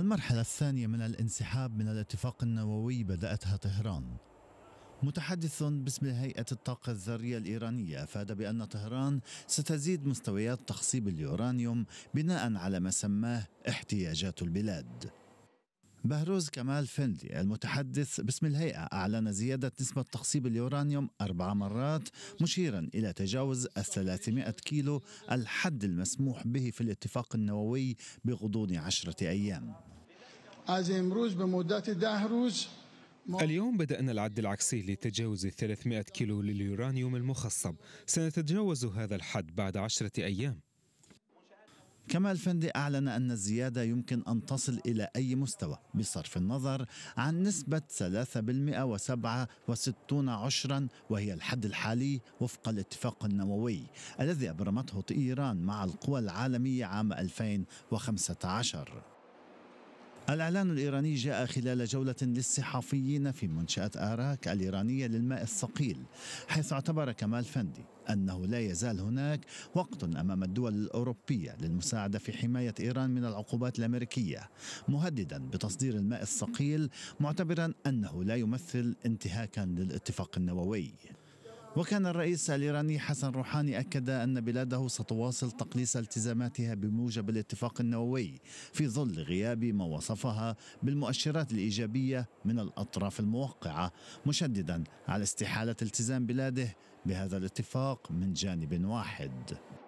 المرحلة الثانية من الانسحاب من الاتفاق النووي بدأتها طهران متحدث باسم هيئة الطاقة الذرية الإيرانية أفاد بأن طهران ستزيد مستويات تخصيب اليورانيوم بناء على ما سماه احتياجات البلاد بهروز كمال فندي المتحدث باسم الهيئة أعلن زيادة نسبة تخصيب اليورانيوم أربع مرات مشيرا إلى تجاوز الثلاثمائة كيلو الحد المسموح به في الاتفاق النووي بغضون عشرة أيام اليوم بدأنا العد العكسي لتجاوز 300 كيلو لليورانيوم المخصب سنتجاوز هذا الحد بعد عشرة أيام كما الفندي أعلن أن الزيادة يمكن أن تصل إلى أي مستوى بصرف النظر عن نسبة 3% و67 عشرا وهي الحد الحالي وفق الاتفاق النووي الذي أبرمته إيران مع القوى العالمية عام 2015 الإعلان الإيراني جاء خلال جولة للصحفيين في منشأة آراك الإيرانية للماء الصقيل حيث اعتبر كمال فندي أنه لا يزال هناك وقت أمام الدول الأوروبية للمساعدة في حماية إيران من العقوبات الأمريكية مهددا بتصدير الماء الصقيل معتبرا أنه لا يمثل انتهاكا للاتفاق النووي وكان الرئيس الإيراني حسن روحاني أكد أن بلاده ستواصل تقليص التزاماتها بموجب الاتفاق النووي في ظل غياب ما وصفها بالمؤشرات الإيجابية من الأطراف الموقعة مشددا على استحالة التزام بلاده بهذا الاتفاق من جانب واحد